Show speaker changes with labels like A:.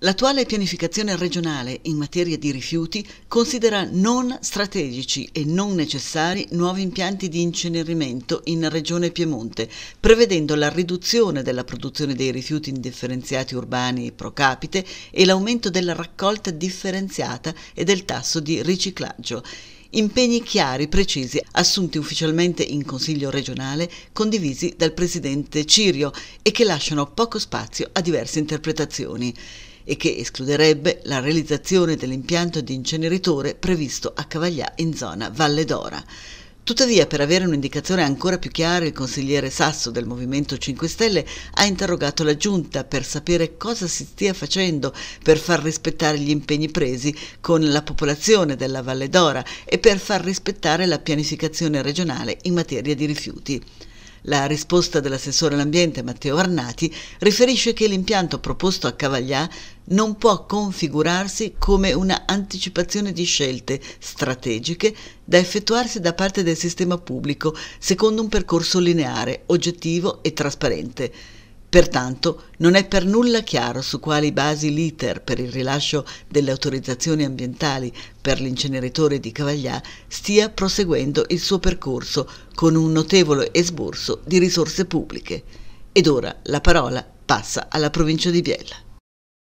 A: L'attuale pianificazione regionale in materia di rifiuti considera non strategici e non necessari nuovi impianti di incenerimento in Regione Piemonte, prevedendo la riduzione della produzione dei rifiuti indifferenziati urbani pro capite e l'aumento della raccolta differenziata e del tasso di riciclaggio impegni chiari, precisi, assunti ufficialmente in Consiglio regionale, condivisi dal Presidente Cirio e che lasciano poco spazio a diverse interpretazioni e che escluderebbe la realizzazione dell'impianto di inceneritore previsto a Cavaglià in zona Valle d'Ora. Tuttavia, per avere un'indicazione ancora più chiara, il consigliere Sasso del Movimento 5 Stelle ha interrogato la Giunta per sapere cosa si stia facendo per far rispettare gli impegni presi con la popolazione della Valle d'Ora e per far rispettare la pianificazione regionale in materia di rifiuti. La risposta dell'assessore all'ambiente Matteo Arnati riferisce che l'impianto proposto a Cavaglià non può configurarsi come una anticipazione di scelte strategiche da effettuarsi da parte del sistema pubblico secondo un percorso lineare, oggettivo e trasparente. Pertanto non è per nulla chiaro su quali basi l'iter per il rilascio delle autorizzazioni ambientali per l'inceneritore di Cavaglià stia proseguendo il suo percorso con un notevole esborso di risorse pubbliche. Ed ora la parola passa alla provincia di Biella.